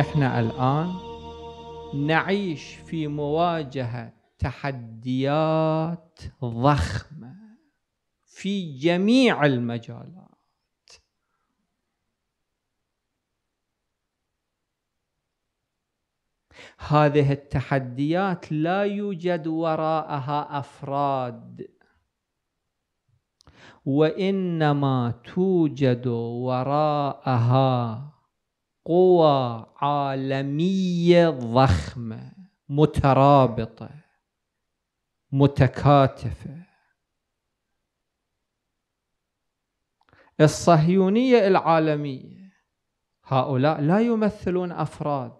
احنا الان نعيش في مواجهه تحديات ضخمه في جميع المجالات هذه التحديات لا يوجد وراءها افراد وانما توجد وراءها قوى عالميه ضخمه مترابطه متكاتفه الصهيونيه العالميه هؤلاء لا يمثلون افراد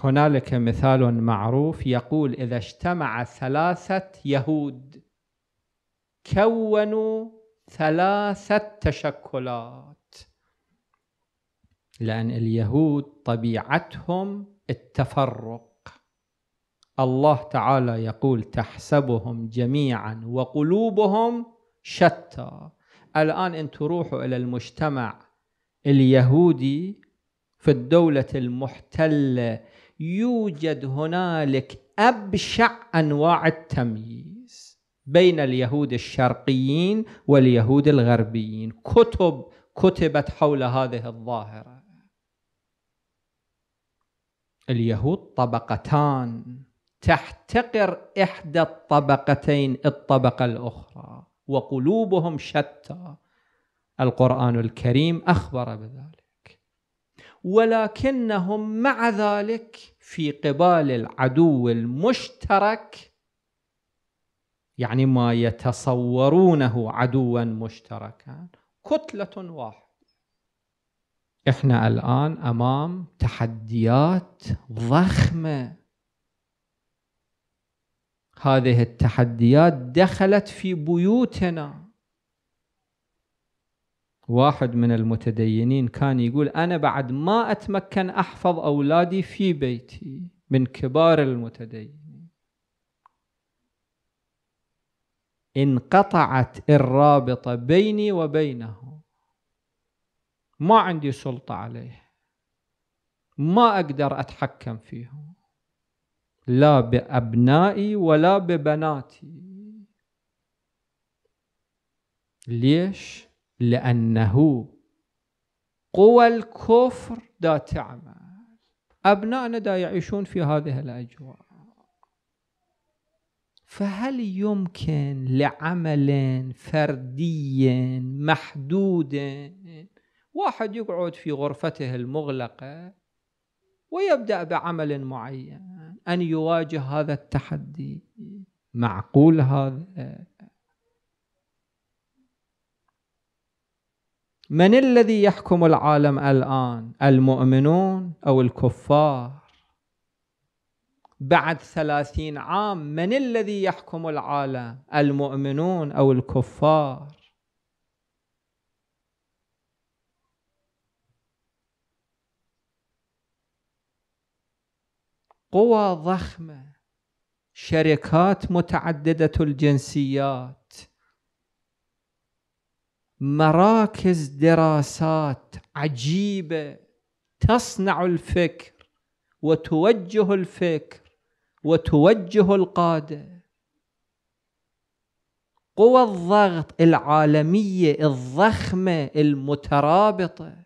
هنالك مثال معروف يقول اذا اجتمع ثلاثه يهود كونوا ثلاثه تشكلات لأن اليهود طبيعتهم التفرق الله تعالى يقول تحسبهم جميعا وقلوبهم شتى الآن أن تروحوا إلى المجتمع اليهودي في الدولة المحتلة يوجد هنالك أبشع أنواع التمييز بين اليهود الشرقيين واليهود الغربيين كتب كتبت حول هذه الظاهرة اليهود طبقتان تحتقر إحدى الطبقتين الطبقة الأخرى وقلوبهم شتى القرآن الكريم أخبر بذلك ولكنهم مع ذلك في قبال العدو المشترك يعني ما يتصورونه عدوا مشتركا كتلة واحدة احنا الان امام تحديات ضخمه هذه التحديات دخلت في بيوتنا واحد من المتدينين كان يقول انا بعد ما اتمكن احفظ اولادي في بيتي من كبار المتدينين انقطعت الرابطه بيني وبينهم ما عندي سلطة عليه ما أقدر أتحكم فيهم لا بأبنائي ولا ببناتي ليش؟ لأنه قوى الكفر دا تعمل أبنائنا دا يعيشون في هذه الأجواء فهل يمكن لعمل فردي محدود واحد يقعد في غرفته المغلقة ويبدأ بعمل معين أن يواجه هذا التحدي معقول هذا من الذي يحكم العالم الآن المؤمنون أو الكفار بعد ثلاثين عام من الذي يحكم العالم المؤمنون أو الكفار قوى ضخمه شركات متعدده الجنسيات مراكز دراسات عجيبه تصنع الفكر وتوجه الفكر وتوجه القاده قوى الضغط العالميه الضخمه المترابطه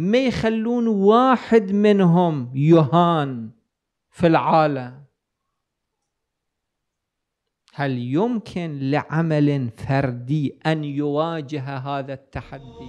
ما يخلون واحد منهم يهان في العالم هل يمكن لعمل فردي ان يواجه هذا التحدي